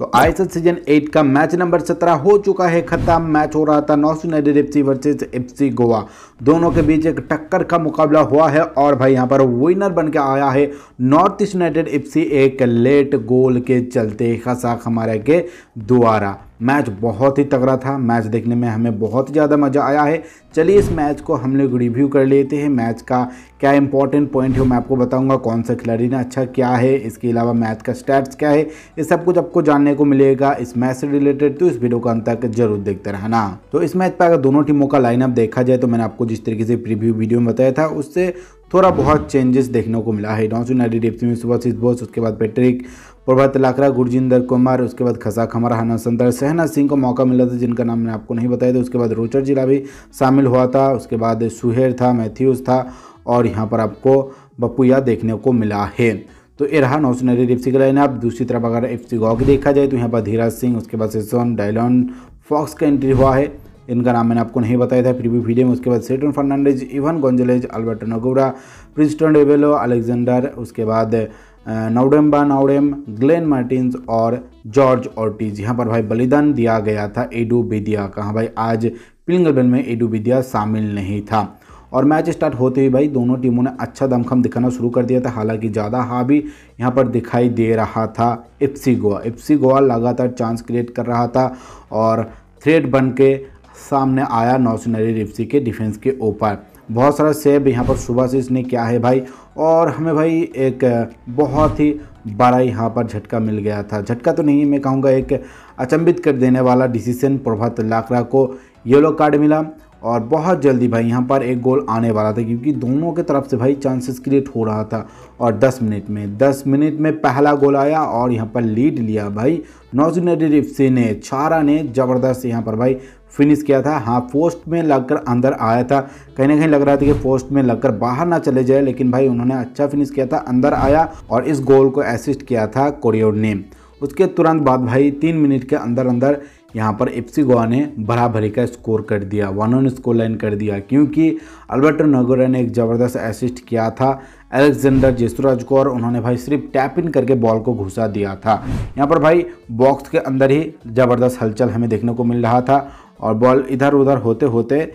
तो आई season eight का मैच नंबर सत्रह हो चुका है खत्म मैच हो रहा था North United F C versus F C Goa दोनों के बीच एक टक्कर का मुकाबला हुआ है और भाई यहाँ पर विनर बन के आया है North East United F C एक लेट गोल के चलते खसाक हमारे के द्वारा मैच बहुत ही तगड़ा था मैच देखने में हमें बहुत ज़्यादा मज़ा आया है चलिए इस मैच को हम लोग रिव्यू कर लेते हैं मैच का क्या इंपॉर्टेंट पॉइंट है मैं आपको बताऊंगा कौन सा खिलाड़ी ने अच्छा क्या है इसके अलावा मैच का स्टैट्स क्या है ये सब कुछ आपको जानने को मिलेगा इस मैच से रिलेटेड तो इस वीडियो का अंत तक जरूर देखते रहना तो इस मैच पर अगर दोनों टीमों का लाइनअप देखा जाए तो मैंने आपको जिस तरीके से प्रीव्यू वीडियो में बताया था उससे थोड़ा बहुत चेंजेस देखने को मिला है डॉन्स यूनाइटेड एफ सी में सुबह सिज बोस उसके बाद पैट्रिक प्रभात लाकरा गुरजिंदर कुमार उसके बाद खसा खमर हना संदर सहना सिंह को मौका मिला था जिनका नाम मैंने आपको नहीं बताया था उसके बाद रोचर जिला भी शामिल हुआ था उसके बाद सुहेर था मैथ्यूज़ था और यहाँ पर आपको बपुया देखने को मिला है तो ये रहा नौसनरी एफ सी का आप दूसरी तरफ अगर एफ सी गौ की देखा जाए तो यहाँ पर धीराज सिंह उसके बाद सेसोन डायलॉन फॉक्स का एंट्री हुआ है इनका नाम मैंने आपको नहीं बताया था प्रीव्यू वीडियो में उसके बाद Seriton Fernandes Ivan Gonzalez Alberto Noguera Princeton डेवेलो अलेक्जेंडर उसके बाद नौडम्बा नाउडेम ग्लेन मार्टिन्स और जॉर्ज ऑर्टिज यहाँ पर भाई बलिदान दिया गया था एडू बिदिया का हाँ भाई आज प्लिंग इलेवन में एडू बिदिया शामिल नहीं था और मैच स्टार्ट होते ही भाई दोनों टीमों ने अच्छा दमखम दिखाना शुरू कर दिया था हालांकि ज़्यादा हावी यहाँ पर दिखाई दे रहा था एफसी गोवा एफसी गोवा लगातार चांस क्रिएट कर रहा था और थ्रेड बन के सामने आया नौसिनरी रिप्सी के डिफेंस के ऊपर बहुत सारा सेब यहाँ पर सुबह से इसने क्या है भाई और हमें भाई एक बहुत ही बड़ा यहाँ पर झटका मिल गया था झटका तो नहीं मैं कहूँगा एक अचंभित कर देने वाला डिसीजन प्रभात लाकरा को येलो कार्ड मिला और बहुत जल्दी भाई यहाँ पर एक गोल आने वाला था क्योंकि दोनों के तरफ से भाई चांसेस क्रिएट हो रहा था और 10 मिनट में 10 मिनट में पहला गोल आया और यहाँ पर लीड लिया भाई नौजुन रिफ्सी ने छारा ने ज़बरदस्त यहाँ पर भाई फिनिश किया था हाँ पोस्ट में लगकर अंदर आया था कहीं ना कहीं लग रहा था कि पोस्ट में लगकर बाहर ना चले जाए लेकिन भाई उन्होंने अच्छा फिनिश किया था अंदर आया और इस गोल को असिस्ट किया था कोरियोर ने उसके तुरंत बाद भाई तीन मिनट के अंदर अंदर यहाँ पर एफसी गोवा ने बराबरी का स्कोर कर दिया वन ऑन स्कोर लाइन कर दिया क्योंकि अल्बर्टो नगोरा ने एक ज़बरदस्त असिस्ट किया था अलेक्जेंडर जेसुराज को और उन्होंने भाई सिर्फ टैप इन करके बॉल को घुसा दिया था यहाँ पर भाई बॉक्स के अंदर ही ज़बरदस्त हलचल हमें देखने को मिल रहा था और बॉल इधर उधर होते होते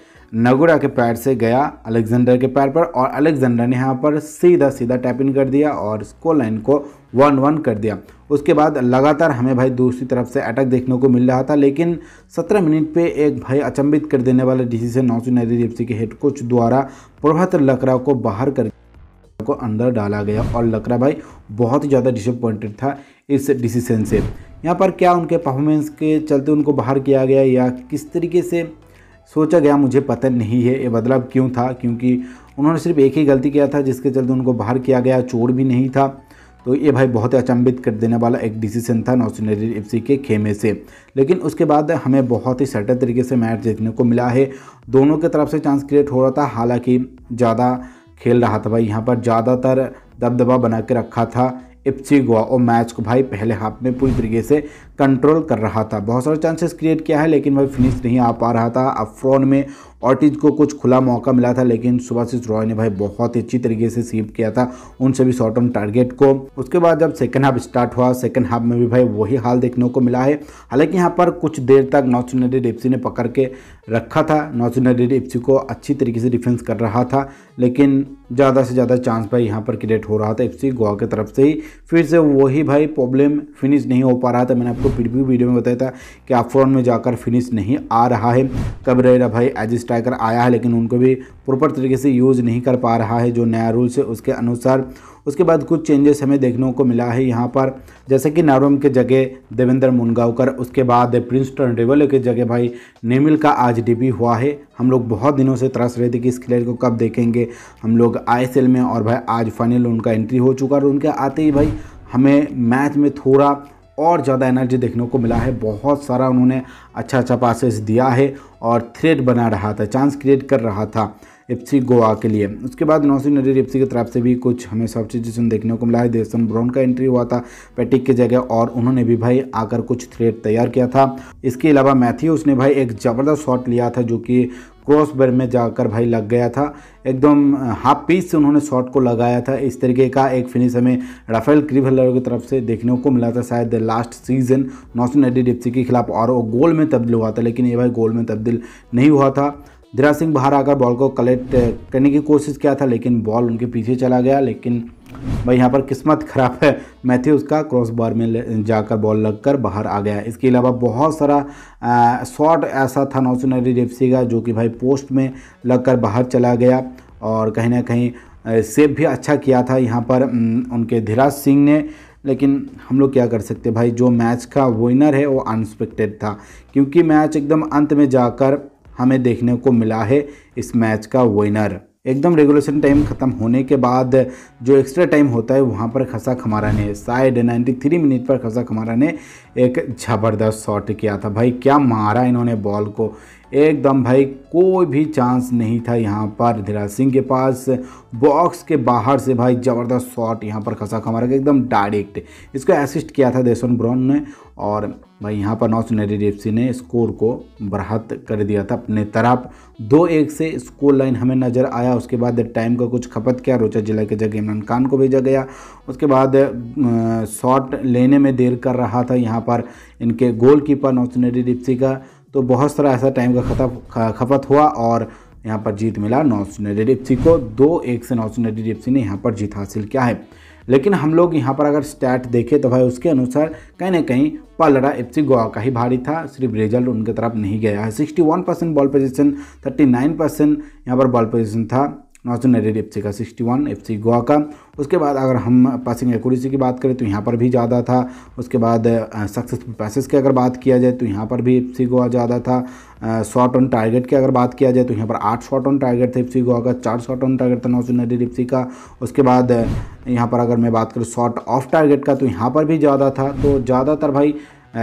नगुरा के पैर से गया अलेक्जेंडर के पैर पर और अलेक्जेंडर ने यहाँ पर सीधा सीधा टैप इन कर दिया और स्को लाइन को वन वन कर दिया उसके बाद लगातार हमें भाई दूसरी तरफ से अटैक देखने को मिल रहा था लेकिन 17 मिनट पे एक भाई अचंभित कर देने डीसी डिसीजन नौसी नदी एफ के हेड कोच द्वारा प्रभात लकड़ा को बाहर कर को अंदर डाला गया और लकरा भाई बहुत ही ज़्यादा डिसअपॉइंटेड था इस डिसीजन से यहाँ पर क्या उनके परफॉर्मेंस के चलते उनको बाहर किया गया या किस तरीके से सोचा गया मुझे पता नहीं है ये बदलाव क्यों था क्योंकि उन्होंने सिर्फ एक ही गलती किया था जिसके चलते उनको बाहर किया गया चोर भी नहीं था तो ये भाई बहुत ही अचंभित कर देने वाला एक डिसीजन था नॉर्थ यूनाइटेड एफ के खेमे से लेकिन उसके बाद हमें बहुत ही सटल तरीके से मैच देखने को मिला है दोनों के तरफ से चांस क्रिएट हो रहा था हालांकि ज़्यादा खेल रहा था भाई यहाँ पर ज़्यादातर दबदबा बना के रखा था इप्सी गोवा और मैच को भाई पहले हाफ में पूरी तरीके से कंट्रोल कर रहा था बहुत सारे चांसेस क्रिएट किया है लेकिन वह फिनिश नहीं आ पा रहा था अब फ्रॉन में ऑटिज को कुछ खुला मौका मिला था लेकिन सुभाषिष रॉय ने भाई बहुत ही अच्छी तरीके से सीव किया था उन सभी शॉर्ट ऑन टारगेट को उसके बाद जब सेकंड हाफ स्टार्ट हुआ सेकंड हाफ में भी भाई वही हाल देखने को मिला है हालांकि यहाँ पर कुछ देर तक नॉर्थ यूनाइटेड एफ ने पकड़ के रखा था नॉर्थ यूनाइटेड एफ को अच्छी तरीके से डिफेंस कर रहा था लेकिन ज़्यादा से ज़्यादा चांस भाई यहाँ पर क्रिएट हो रहा था एफ गोवा की तरफ से ही फिर से वही भाई प्रॉब्लम फिनिश नहीं हो पा रहा था मैंने आपको प्रीव्यू वीडियो में बताया था कि आप फोरन में जाकर फिनिश नहीं आ रहा है कब रहे भाई एज स्ट्राइकर आया है लेकिन उनको भी प्रॉपर तरीके से यूज़ नहीं कर पा रहा है जो नया रूल्स है उसके अनुसार उसके बाद कुछ चेंजेस हमें देखने को मिला है यहाँ पर जैसे कि नारोम के जगह देवेंद्र मुनगावकर उसके बाद प्रिंसटन रेवल के जगह भाई नेमिल का आज डिबी हुआ है हम लोग बहुत दिनों से तरस रहे थे कि इस खिलाड़ी को कब देखेंगे हम लोग आई में और भाई आज फाइनल उनका एंट्री हो चुका और उनके आते ही भाई हमें मैच में थोड़ा और ज़्यादा एनर्जी देखने को मिला है बहुत सारा उन्होंने अच्छा अच्छा पासेस दिया है और थ्रेड बना रहा था चांस क्रिएट कर रहा था एफसी गोवा के लिए उसके बाद नौसिर नदीर एफसी की तरफ से भी कुछ हमें सब्सटीट्यूशन देखने को मिला है देसन ब्राउन का एंट्री हुआ था पैटिक की जगह और उन्होंने भी भाई आकर कुछ थ्रेड तैयार किया था इसके अलावा मैथ्यू उसने भाई एक ज़बरदस्त शॉट लिया था जो कि क्रॉस बर में जाकर भाई लग गया था एकदम हाफ पीस से उन्होंने शॉट को लगाया था इस तरीके का एक फिनिश हमें राफेल क्रिभलर की तरफ से देखने को मिला था शायद लास्ट सीजन नौसिन एडी डिप्सी के खिलाफ और वो गोल में तब्दील हुआ था लेकिन ये भाई गोल में तब्दील नहीं हुआ था धीराज सिंह बाहर आकर बॉल को कलेक्ट करने की कोशिश किया था लेकिन बॉल उनके पीछे चला गया लेकिन भाई यहाँ पर किस्मत ख़राब है मैथ्यूज़ का क्रॉस बार में जाकर बॉल लगकर बाहर आ गया इसके अलावा बहुत सारा शॉट ऐसा था नौसुनरी रेफसी का जो कि भाई पोस्ट में लगकर बाहर चला गया और कहीं ना कहीं सेव भी अच्छा किया था यहाँ पर उनके धीराज सिंह ने लेकिन हम लोग क्या कर सकते भाई जो मैच का विनर है वो अनएक्सपेक्टेड था क्योंकि मैच एकदम अंत में जाकर हमें देखने को मिला है इस मैच का विनर एकदम रेगुलेशन टाइम ख़त्म होने के बाद जो एक्स्ट्रा टाइम होता है वहाँ पर खसा खमारा ने साइड 93 मिनट पर खसा खमारा ने एक ज़बरदस्त शॉट किया था भाई क्या मारा इन्होंने बॉल को एकदम भाई कोई भी चांस नहीं था यहाँ पर धीराज सिंह के पास बॉक्स के बाहर से भाई ज़बरदस्त शॉट यहाँ पर खसा खमारा एकदम डायरेक्ट इसको असिस्ट किया था देशन ब्रॉन ने और भाई यहाँ पर नौ सुनहरी रेपसी ने स्कोर को बरहत कर दिया था अपने तरफ दो एक से स्कोर लाइन हमें नज़र आया उसके बाद टाइम का कुछ खपत किया रोचा जिला के जगह इमरान खान को भेजा गया उसके बाद शॉट लेने में देर कर रहा था यहाँ पर इनके गोलकीपर नौ सुनहरी रेपसी का तो बहुत सारा ऐसा टाइम का खत खपत हुआ और यहाँ पर जीत मिला नॉर्थ यूनाइटेड एफ को दो एक से नॉर्थ यूनाइटेड एफ ने यहाँ पर जीत हासिल किया है लेकिन हम लोग यहाँ पर अगर स्टैट देखें तो भाई उसके अनुसार कहीं ना कहीं पलड़ा एफ गोवा का ही भारी था सिर्फ रिजल्ट उनके तरफ नहीं गया है sixty one percent ball possession thirty nine percent यहाँ पर बॉल पोजिशन था नॉर्थ रेड एफ का सिक्सटी वन एफ गोवा का उसके बाद अगर हम पासिंग एक्यूरेसी की बात करें तो यहाँ पर भी ज़्यादा था उसके बाद सक्सेसफुल पैसेज की अगर बात किया जाए तो यहाँ पर भी एफ गोवा ज़्यादा था शॉट ऑन टारगेट की अगर बात किया जाए तो यहाँ पर आठ शॉट ऑन टारगेट थे एफ गोवा का चार शॉट ऑन टारगेट था नॉर्थ एडेड एफ का उसके बाद यहाँ पर अगर मैं बात करूँ शॉट ऑफ टारगेट का तो यहाँ पर भी ज़्यादा था तो ज़्यादातर भाई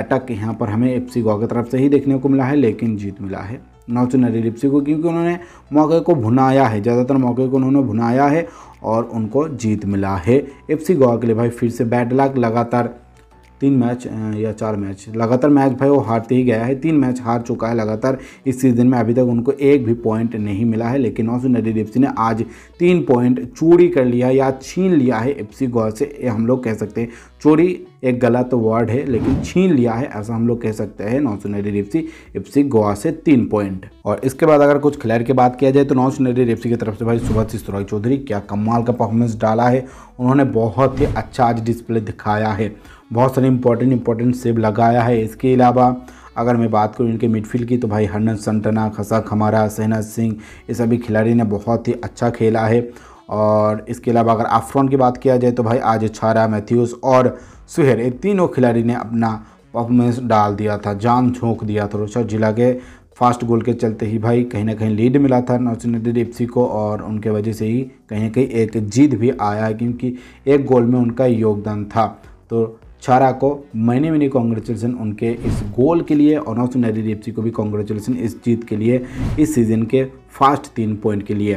अटक यहाँ पर हमें एफ सी गोवा की तरफ से ही देखने को मिला है लेकिन जीत मिला है नौचनरी लिप्सी को क्योंकि उन्होंने मौके को भुनाया है ज़्यादातर मौके को उन्होंने भुनाया है और उनको जीत मिला है एफसी गोवा के लिए भाई फिर से बैड लक लगातार तीन मैच या चार मैच लगातार मैच भाई वो हारते ही गया है तीन मैच हार चुका है लगातार इस सीज़न में अभी तक उनको एक भी पॉइंट नहीं मिला है लेकिन नौसुन नदी एफ ने आज तीन पॉइंट चोरी कर लिया या छीन लिया है एफ सी से हम लोग कह सकते हैं चोरी एक गलत वर्ड है लेकिन छीन लिया है ऐसा हम लोग कह सकते हैं नौ सुनहरी रिप्सी एफसी गोवा से तीन पॉइंट और इसके बाद अगर कुछ खिलाड़ी की बात किया जाए तो नौ सुनहरी रिप्सी की तरफ से भाई सुबह सिसरोई चौधरी क्या कमाल का परफॉर्मेंस डाला है उन्होंने बहुत ही अच्छा आज डिस्प्ले दिखाया है बहुत सारे इंपॉर्टेंट इंपॉर्टेंट सेव लगाया है इसके अलावा अगर मैं बात करूँ इनके मिडफील्ड की तो भाई हरनंद संटना खसा खमारा सहनाज सिंह ये सभी खिलाड़ी ने बहुत ही अच्छा खेला है और इसके अलावा अगर आफ्रॉन की बात किया जाए तो भाई आज छारा मैथ्यूज़ और सुहेर ये तीनों खिलाड़ी ने अपना परफॉर्मेंस डाल दिया था जान झोंक दिया था रोशा जिला के फास्ट गोल के चलते ही भाई कहीं ना कहीं लीड मिला था नॉर्थ यूनाइटेड एफ को और उनके वजह से ही कहीं ना कहीं एक जीत भी आया है क्योंकि एक गोल में उनका योगदान था तो छारा को मैंने मैंने कॉन्ग्रेचुलेसन उनके इस गोल के लिए और नॉर्थ नाइजीरिया एफ को भी कॉन्ग्रेचुलेसन इस जीत के लिए इस सीज़न के फास्ट तीन पॉइंट के लिए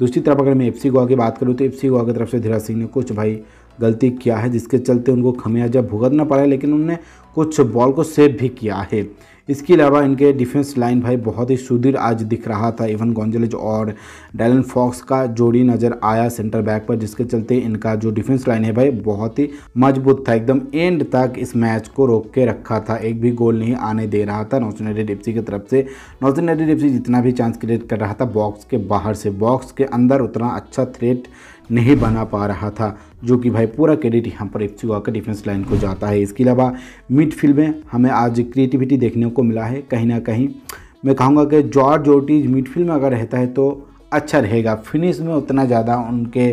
दूसरी तरफ अगर मैं एफ सी गोवा की बात करूँ तो एफ सी गोवा की तरफ से धीरा सिंह ने कुछ भाई गलती किया है जिसके चलते उनको खमियाजा भुगतना पड़ा है लेकिन उन्होंने कुछ बॉल को सेव भी किया है इसके अलावा इनके डिफेंस लाइन भाई बहुत ही सुदृढ़ आज दिख रहा था इवन गॉन्जलेज और डैलन फॉक्स का जोड़ी नज़र आया सेंटर बैक पर जिसके चलते इनका जो डिफेंस लाइन है भाई बहुत ही मजबूत था एकदम एंड तक इस मैच को रोक के रखा था एक भी गोल नहीं आने दे रहा था नॉर्थ यूनाइटेड एफ की तरफ से नॉर्थ यूनाइटेड एफ जितना भी चांस क्रिएट कर रहा था बॉक्स के बाहर से बॉक्स के अंदर उतना अच्छा थ्रेट नहीं बना पा रहा था जो कि भाई पूरा क्रेडिट यहाँ पर एफ सी का डिफेंस लाइन को जाता है इसके अलावा मिड हिट फिल्में हमें आज क्रिएटिविटी देखने को मिला है कहीं ना कहीं मैं कहूँगा कि जॉर्ज ओटीज मिड फील्ड में अगर रहता है तो अच्छा रहेगा फिनिश में उतना ज़्यादा उनके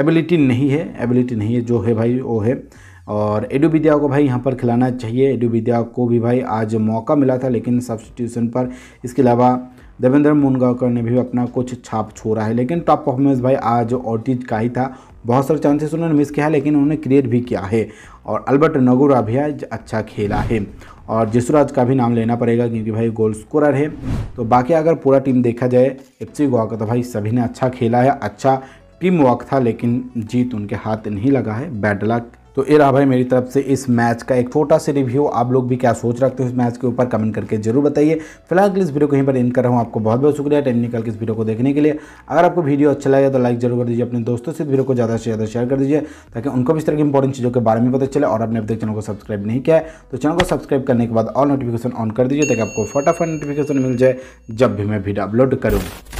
एबिलिटी नहीं है एबिलिटी नहीं है जो है भाई वो है और एडू विद्या को भाई यहाँ पर खिलाना चाहिए एडू विद्या को भी भाई आज मौका मिला था लेकिन सब्सटीट्यूशन पर इसके अलावा देवेंद्र मुनगावकर ने भी अपना कुछ छाप छोड़ा है लेकिन टॉप परफॉर्मेंस भाई आज ऑर्टिज का ही था बहुत सारे चांसेस उन्होंने मिस किया है लेकिन उन्होंने क्रिएट भी किया है और अल्बर्ट नगोरा भी आज अच्छा खेला है और जिसुराज का भी नाम लेना पड़ेगा क्योंकि भाई गोल स्कोरर है तो बाकी अगर पूरा टीम देखा जाए एफ सी गोवा का तो भाई सभी ने अच्छा खेला है अच्छा टीम वर्क था लेकिन जीत उनके हाथ नहीं लगा है बैड लक तो ये रहा भाई मेरी तरफ से इस मैच का एक छोटा सा रिव्यू आप लोग भी क्या सोच रखते हो इस मैच के ऊपर कमेंट करके जरूर बताइए फिलहाल के लिए इस वीडियो को यहीं पर इन कर रहा हूँ आपको बहुत बहुत शुक्रिया टाइम निकल के इस वीडियो को देखने के लिए अगर आपको वीडियो अच्छा लगे तो लाइक जरूर कर दीजिए अपने दोस्तों से वीडियो को ज़्यादा से ज़्यादा शेयर कर दीजिए ताकि उनको भी इस तरह की इंपॉर्टेंट चीज़ों के बारे में पता चले और आपने अब तक चैनल को सब्सक्राइब नहीं किया तो चैनल को सब्सक्राइब करने के बाद ऑल नोटिफिकेशन ऑन कर दीजिए ताकि आपको फटाफट नोटिफिकेशन मिल जाए जब भी मैं वीडियो अपलोड करूँ